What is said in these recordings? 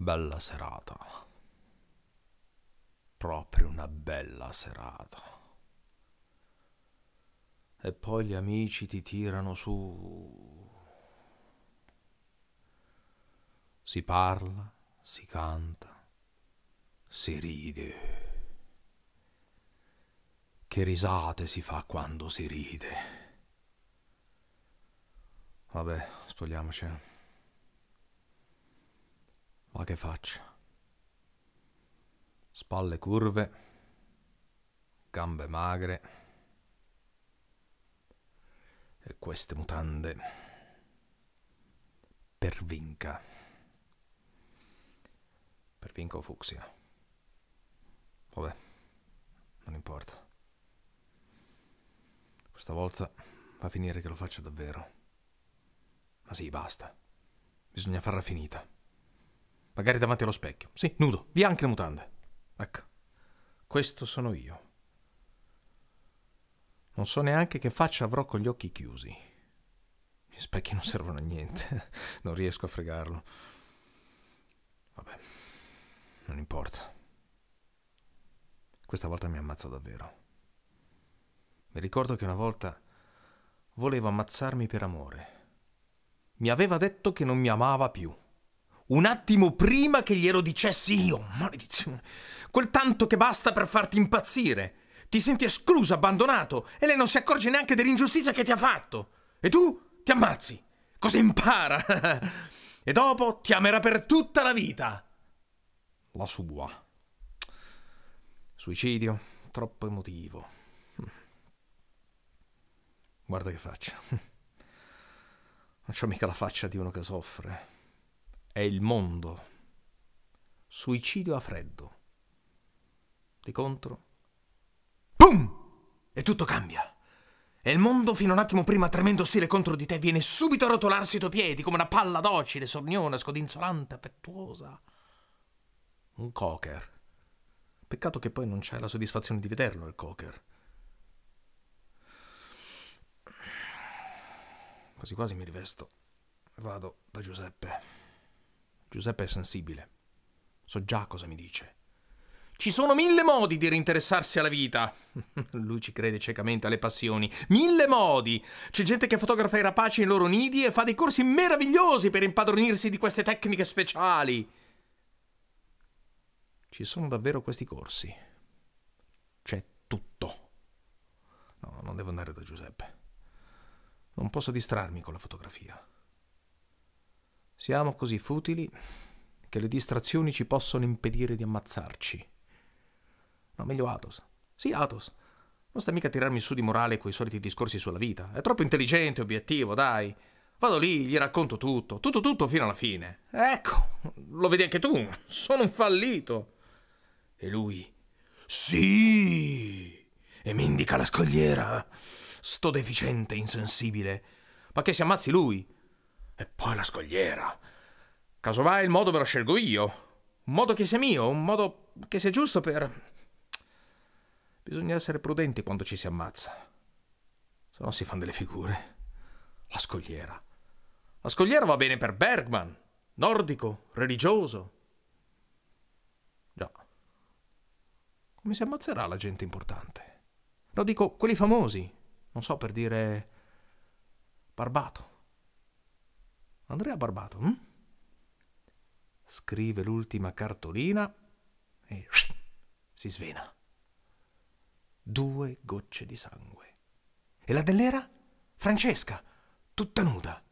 Bella serata. Proprio una bella serata. E poi gli amici ti tirano su. Si parla, si canta, si ride. Che risate si fa quando si ride. Vabbè, spogliamoci. Eh. Ma che faccia? Spalle curve, gambe magre e queste mutande per vinca. Per vinca o fucsia. Vabbè, non importa. Questa volta va a finire che lo faccio davvero. Ma sì, basta. Bisogna farla finita magari davanti allo specchio. Sì, nudo, via anche le mutande. Ecco, questo sono io. Non so neanche che faccia avrò con gli occhi chiusi. Gli specchi non servono a niente, non riesco a fregarlo. Vabbè, non importa. Questa volta mi ammazzo davvero. Mi ricordo che una volta volevo ammazzarmi per amore. Mi aveva detto che non mi amava più un attimo prima che glielo dicessi io, maledizione. Quel tanto che basta per farti impazzire. Ti senti escluso, abbandonato, e lei non si accorge neanche dell'ingiustizia che ti ha fatto. E tu ti ammazzi. Cosa impara? e dopo ti amerà per tutta la vita. La sua. Suicidio, troppo emotivo. Guarda che faccia. Non c'ho mica la faccia di uno che soffre è il mondo. Suicidio a freddo. Di contro... Pum! E tutto cambia. E il mondo, fino un attimo prima tremendo stile contro di te, viene subito a rotolarsi i tuoi piedi come una palla docile, sorniona, scodinzolante, affettuosa. Un cocker. Peccato che poi non c'è la soddisfazione di vederlo, il cocker. Quasi quasi mi rivesto. e Vado da Giuseppe. Giuseppe è sensibile. So già cosa mi dice. Ci sono mille modi di reinteressarsi alla vita. Lui ci crede ciecamente alle passioni. Mille modi! C'è gente che fotografa i rapaci nei loro nidi e fa dei corsi meravigliosi per impadronirsi di queste tecniche speciali. Ci sono davvero questi corsi. C'è tutto. No, non devo andare da Giuseppe. Non posso distrarmi con la fotografia. Siamo così futili che le distrazioni ci possono impedire di ammazzarci. No, meglio Atos. Sì, Atos. Non sta mica a tirarmi su di morale coi soliti discorsi sulla vita. È troppo intelligente, obiettivo, dai. Vado lì, gli racconto tutto, tutto tutto fino alla fine. Ecco, lo vedi anche tu, sono un fallito. E lui, sì, e mi indica la scogliera. Sto deficiente, insensibile. Ma che si ammazzi lui? Oh, la scogliera. Casomai il modo me lo scelgo io. Un modo che sia mio, un modo che sia giusto per... Bisogna essere prudenti quando ci si ammazza. Se no si fanno delle figure. La scogliera. La scogliera va bene per Bergman, nordico, religioso. Già. Come si ammazzerà la gente importante? No, dico quelli famosi. Non so per dire... Barbato. Andrea Barbato, hm? scrive l'ultima cartolina e si svena. Due gocce di sangue. E la dell'era? Francesca, tutta nuda.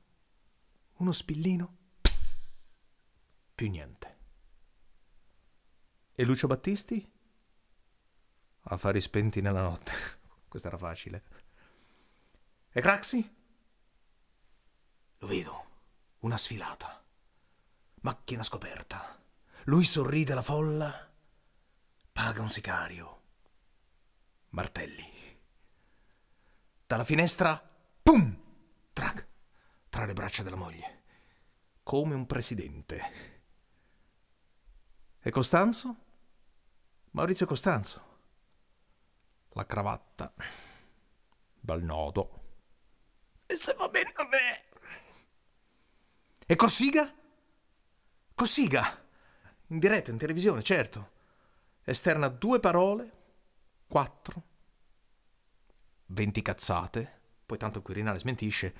Uno spillino? Psss, più niente. E Lucio Battisti? Affari spenti nella notte. Questa era facile. E Craxi? Lo vedo. Una sfilata. Macchina scoperta. Lui sorride alla folla. Paga un sicario. Martelli. Dalla finestra, pum! Trac, tra le braccia della moglie. Come un presidente. E Costanzo? Maurizio Costanzo. La cravatta. Dal nodo. E se va bene a me, e Corsiga? Corsiga! In diretta, in televisione, certo. Esterna due parole, quattro, venti cazzate. Poi tanto il Quirinale smentisce.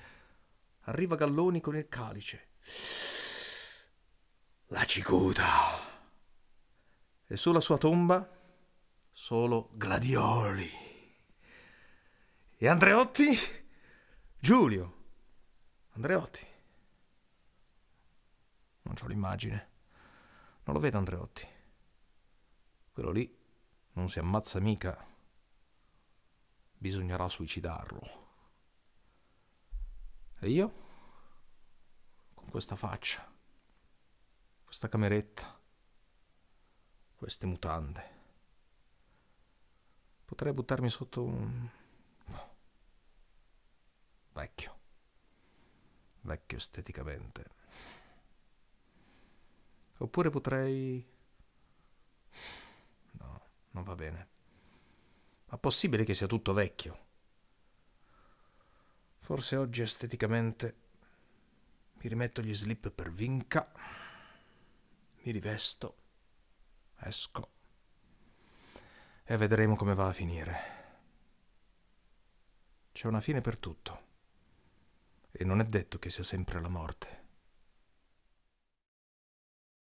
Arriva Galloni con il calice. La cicuta. E sulla sua tomba solo gladioli. E Andreotti? Giulio. Andreotti. Non ho l'immagine. Non lo vedo Andreotti. Quello lì non si ammazza mica. Bisognerà suicidarlo. E io? Con questa faccia, questa cameretta, queste mutande. Potrei buttarmi sotto un... vecchio. Vecchio esteticamente. Oppure potrei... No, non va bene. Ma possibile che sia tutto vecchio? Forse oggi esteticamente mi rimetto gli slip per vinca, mi rivesto, esco e vedremo come va a finire. C'è una fine per tutto e non è detto che sia sempre la morte.